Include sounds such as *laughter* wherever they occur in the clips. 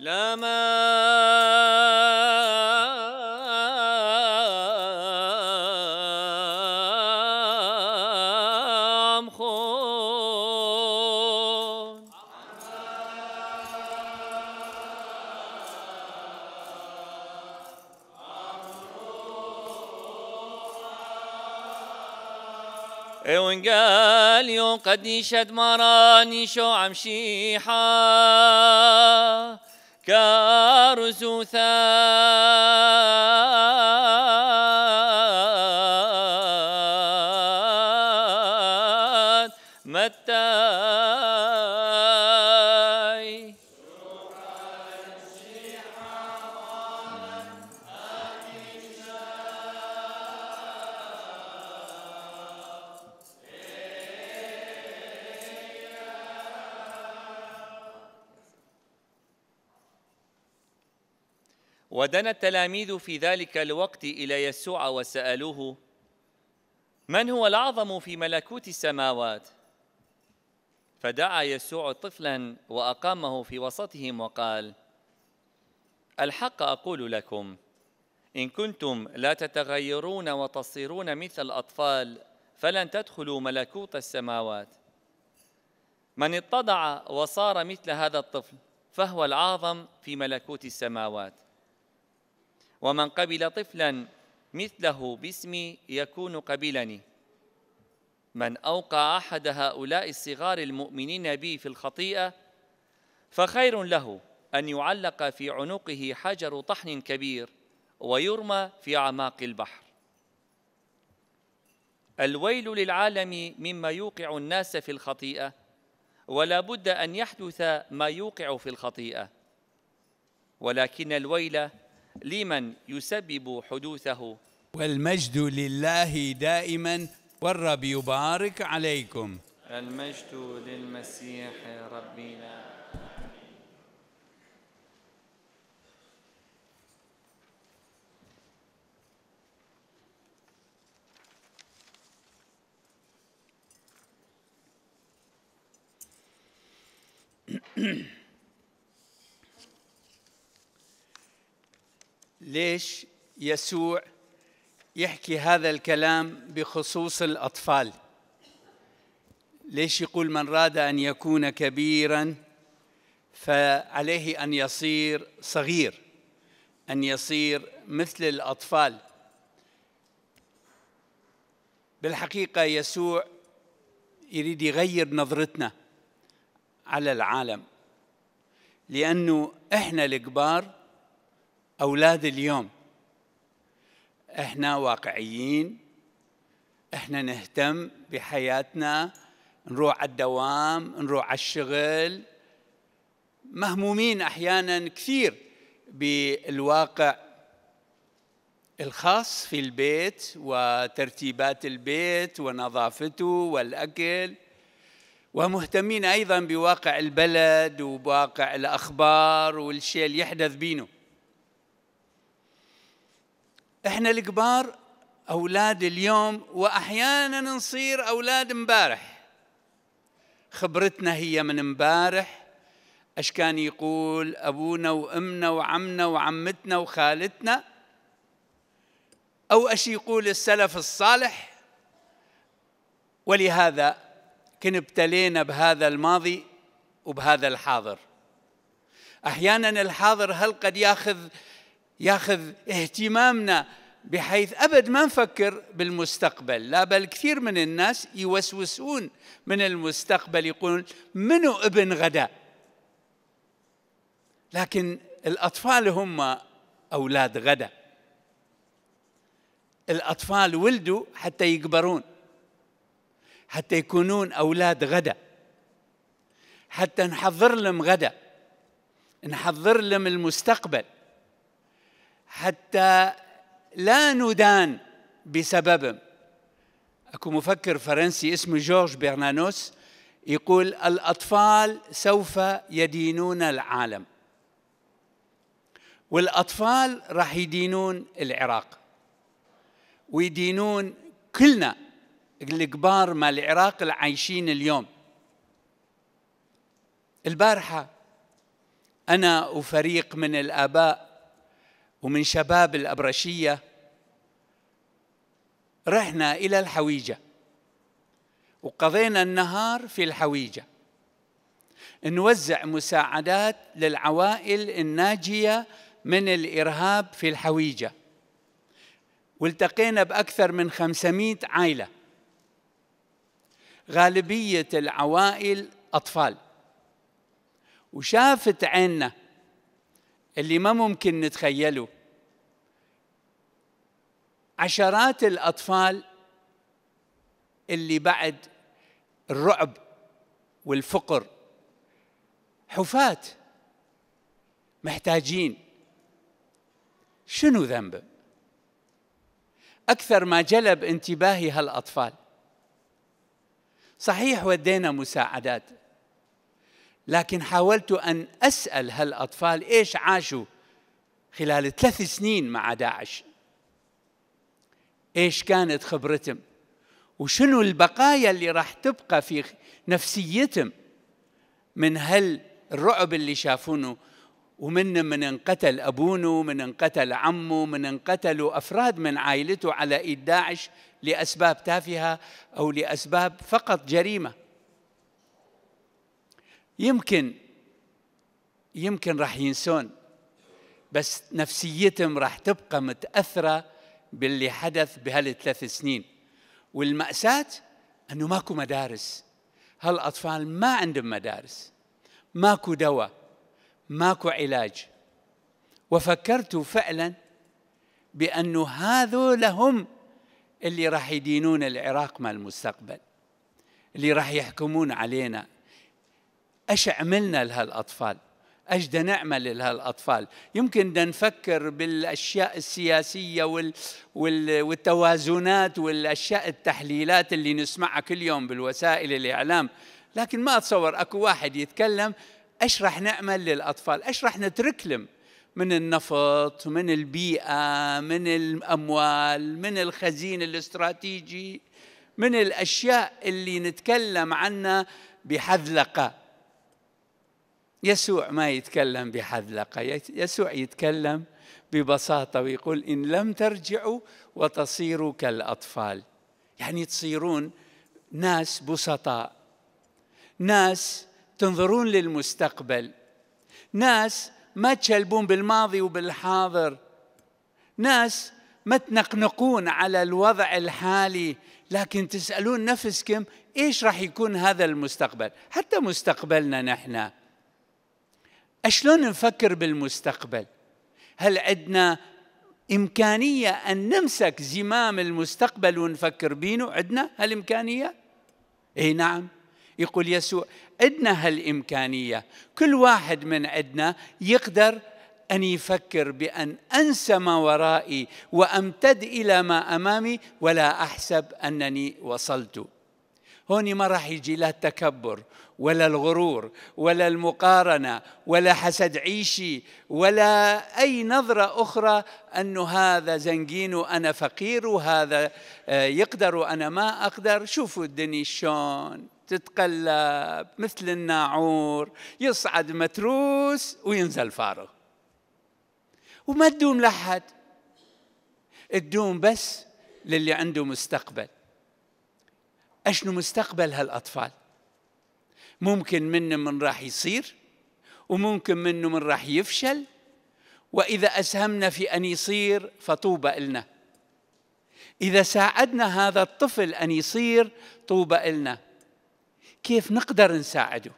لمام خون قال يوم قد يشد مراني شو عم شيحه كارزو ثان متى ودنا التلاميذ في ذلك الوقت إلى يسوع وسألوه من هو الأعظم في ملكوت السماوات؟ فدعا يسوع طفلا وأقامه في وسطهم وقال الحق أقول لكم إن كنتم لا تتغيرون وتصيرون مثل الأطفال فلن تدخلوا ملكوت السماوات من اتضع وصار مثل هذا الطفل فهو الأعظم في ملكوت السماوات ومن قبل طفلا مثله باسمي يكون قبلني من أوقع أحد هؤلاء الصغار المؤمنين بي في الخطيئة فخير له أن يعلق في عنقه حجر طحن كبير ويرمى في أعماق البحر الويل للعالم مما يوقع الناس في الخطيئة ولا بد أن يحدث ما يوقع في الخطيئة ولكن الويل لمن يسبب حدوثه والمجد لله دائما والرب يبارك عليكم المجد للمسيح ربنا Mm-hmm. *clears throat* ليش يسوع يحكي هذا الكلام بخصوص الأطفال ليش يقول من راد أن يكون كبيرا فعليه أن يصير صغير أن يصير مثل الأطفال بالحقيقة يسوع يريد يغير نظرتنا على العالم لأنه إحنا الكبار أولاد اليوم احنا واقعيين احنا نهتم بحياتنا نروح على الدوام نروح على الشغل مهمومين احيانا كثير بالواقع الخاص في البيت وترتيبات البيت ونظافته والاكل ومهتمين ايضا بواقع البلد وواقع الاخبار والشيء اللي يحدث بينه احنا الكبار اولاد اليوم واحيانا نصير اولاد امبارح خبرتنا هي من امبارح اش كان يقول ابونا وامنا وعمنا وعمتنا وخالتنا او اش يقول السلف الصالح ولهذا كن ابتلينا بهذا الماضي وبهذا الحاضر احيانا الحاضر هل قد ياخذ ياخذ اهتمامنا بحيث ابد ما نفكر بالمستقبل لا بل كثير من الناس يوسوسون من المستقبل يقولون منو ابن غدا لكن الاطفال هم اولاد غدا الاطفال ولدوا حتى يكبرون حتى يكونون اولاد غدا حتى نحضر لهم غدا نحضر لهم المستقبل حتى لا ندان بسبب اكو مفكر فرنسي اسمه جورج برنانوس يقول الاطفال سوف يدينون العالم والاطفال راح يدينون العراق ويدينون كلنا الكبار مال العراق اللي عايشين اليوم البارحه انا وفريق من الاباء ومن شباب الأبرشية رحنا إلى الحويجة وقضينا النهار في الحويجة نوزع مساعدات للعوائل الناجية من الإرهاب في الحويجة والتقينا بأكثر من 500 عائلة غالبية العوائل أطفال وشافت عيننا اللي ما ممكن نتخيله عشرات الأطفال اللي بعد الرعب والفقر حفاة محتاجين شنو ذنبه أكثر ما جلب انتباهي هالأطفال صحيح ودينا مساعدات لكن حاولت أن أسأل هالأطفال إيش عاشوا خلال ثلاث سنين مع داعش إيش كانت خبرتهم وشنو البقايا اللي راح تبقى في نفسيتهم من هالرعب اللي شافونه ومن من انقتل أبونه من انقتل عمه من انقتلوا أفراد من عائلته على إيد داعش لأسباب تافهة أو لأسباب فقط جريمة يمكن يمكن راح ينسون بس نفسيتهم راح تبقى متاثره باللي حدث بهالثلاث سنين والماساه انه ماكو مدارس هالاطفال ما عندهم مدارس ماكو دواء ماكو علاج وفكرت فعلا بانه هذول هم اللي راح يدينون العراق مال المستقبل اللي راح يحكمون علينا ايش عملنا لهالاطفال ايش بدنا نعمل لهالاطفال يمكن بدنا نفكر بالاشياء السياسيه وال وال والتوازنات والاشياء التحليلات اللي نسمعها كل يوم بالوسائل الاعلام لكن ما اتصور اكو واحد يتكلم ايش راح نعمل للاطفال ايش راح نترك لهم من النفط من البيئه من الاموال من الخزين الاستراتيجي من الاشياء اللي نتكلم عنها بحذلقه يسوع ما يتكلم بحذلقة يسوع يتكلم ببساطة ويقول إن لم ترجعوا وتصيروا كالأطفال يعني تصيرون ناس بسطاء ناس تنظرون للمستقبل ناس ما تشلبون بالماضي وبالحاضر ناس ما تنقنقون على الوضع الحالي لكن تسألون نفسكم إيش راح يكون هذا المستقبل حتى مستقبلنا نحن أشلون نفكر بالمستقبل هل عندنا إمكانية أن نمسك زمام المستقبل ونفكر بينه عندنا هالإمكانية أي نعم يقول يسوع عندنا هالإمكانية كل واحد من عندنا يقدر أن يفكر بأن أنسى ما ورائي وأمتد إلى ما أمامي ولا أحسب أنني وصلت هون ما راح يجي لا التكبر ولا الغرور ولا المقارنة ولا حسد عيشي ولا أي نظرة أخرى أنه هذا زنقين وأنا فقير وهذا آه، يقدر وأنا ما أقدر شوفوا الدنيا شلون تتقلب مثل الناعور يصعد متروس وينزل فارغ وما تدوم لحد تدوم بس للي عنده مستقبل أشنو مستقبل هالأطفال ممكن منه من راح يصير وممكن منه من راح يفشل وإذا أسهمنا في أن يصير فطوبى إلنا إذا ساعدنا هذا الطفل أن يصير طوبى إلنا كيف نقدر نساعده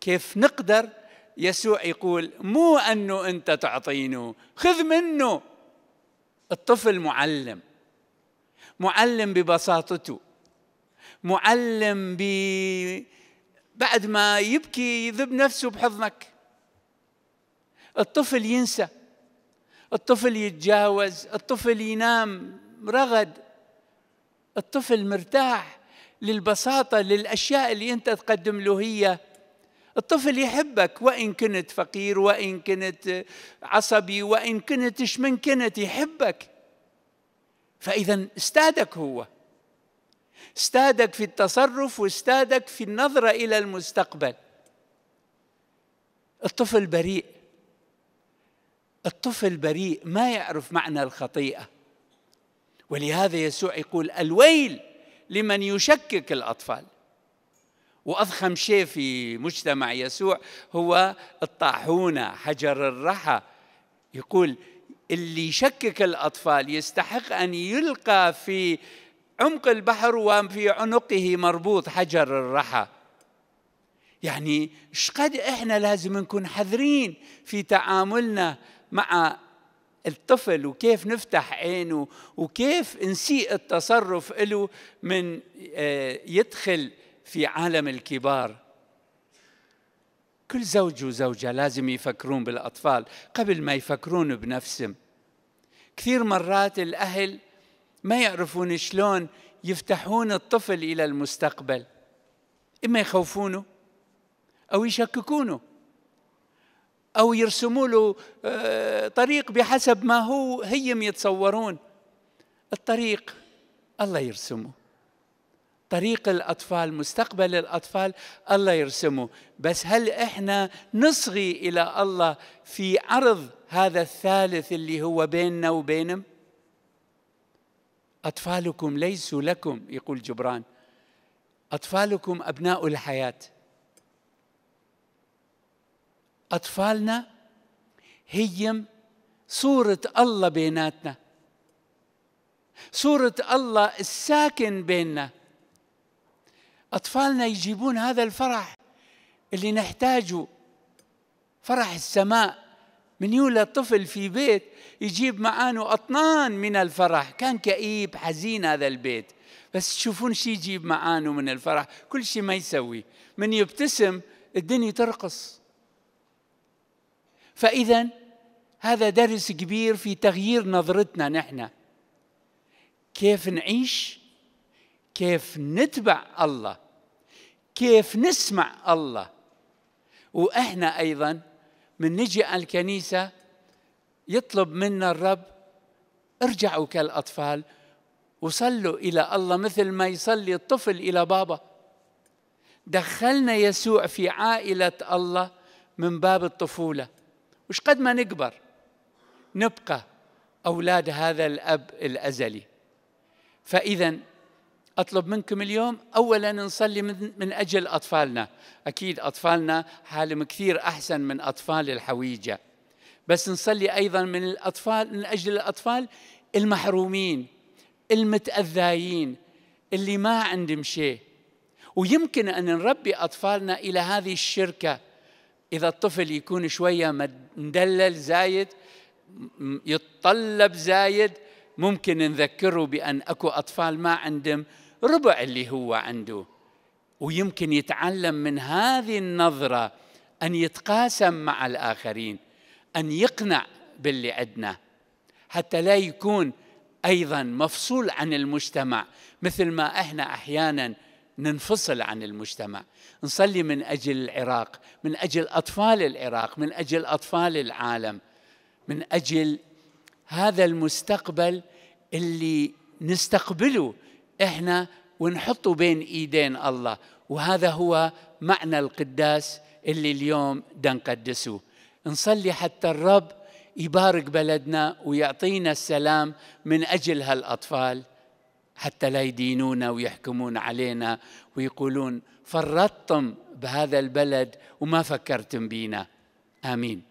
كيف نقدر يسوع يقول مو أنه أنت تعطينه خذ منه الطفل معلم معلم ببساطته معلم ب بعد ما يبكي يذب نفسه بحضنك الطفل ينسى الطفل يتجاوز الطفل ينام رغد الطفل مرتاح للبساطه للاشياء اللي انت تقدم له هي الطفل يحبك وان كنت فقير وان كنت عصبي وان كنت من كنت يحبك فاذا استادك هو استهدك في التصرف واستهدك في النظرة إلى المستقبل الطفل بريء الطفل بريء ما يعرف معنى الخطيئة ولهذا يسوع يقول الويل لمن يشكك الأطفال وأضخم شيء في مجتمع يسوع هو الطاحونة حجر الرحى يقول اللي يشكك الأطفال يستحق أن يلقى في عمق البحر وفي عنقه مربوط حجر الرحى يعني شقد احنا لازم نكون حذرين في تعاملنا مع الطفل وكيف نفتح عينه وكيف نسيء التصرف له من آه، يدخل في عالم الكبار كل زوج وزوجة لازم يفكرون بالأطفال قبل ما يفكرون بنفسهم كثير مرات الأهل ما يعرفون شلون يفتحون الطفل إلى المستقبل إما يخوفونه أو يشككونه أو يرسموا له آه، طريق بحسب ما هو هيم يتصورون الطريق الله يرسمه طريق الأطفال مستقبل الأطفال الله يرسمه بس هل إحنا نصغي إلى الله في عرض هذا الثالث اللي هو بيننا وبينهم أطفالكم ليسوا لكم يقول جبران أطفالكم أبناء الحياة أطفالنا هي صورة الله بيناتنا صورة الله الساكن بيننا أطفالنا يجيبون هذا الفرح اللي نحتاجه فرح السماء من يولد طفل في بيت يجيب معانه أطنان من الفرح كان كئيب حزين هذا البيت بس تشوفون شي يجيب معانه من الفرح كل شيء ما يسوي من يبتسم الدنيا ترقص فإذا هذا درس كبير في تغيير نظرتنا نحن كيف نعيش كيف نتبع الله كيف نسمع الله واحنا ايضا من نجي على الكنيسة يطلب منا الرب ارجعوا كالأطفال وصلوا إلى الله مثل ما يصلي الطفل إلى بابا دخلنا يسوع في عائلة الله من باب الطفولة وش قد ما نكبر نبقى أولاد هذا الأب الأزلي فإذا أطلب منكم اليوم أولا نصلي من, من أجل أطفالنا أكيد أطفالنا حالهم كثير أحسن من أطفال الحويجة بس نصلي أيضا من الأطفال من أجل الأطفال المحرومين المتأذايين اللي ما عندهم شيء ويمكن أن نربي أطفالنا إلى هذه الشركة إذا الطفل يكون شوية مدلل زايد يتطلب زايد ممكن نذكره بأن أكو أطفال ما عندهم ربع اللي هو عنده ويمكن يتعلم من هذه النظرة أن يتقاسم مع الآخرين أن يقنع باللي عندنا حتى لا يكون أيضا مفصول عن المجتمع مثل ما إحنا أحيانا ننفصل عن المجتمع نصلي من أجل العراق من أجل أطفال العراق من أجل أطفال العالم من أجل هذا المستقبل اللي نستقبله احنا ونحطه بين ايدين الله وهذا هو معنى القداس اللي اليوم نقدسه نصلي حتى الرب يبارك بلدنا ويعطينا السلام من اجل هالاطفال حتى لا يدينونا ويحكمون علينا ويقولون فرطتم بهذا البلد وما فكرتم بينا امين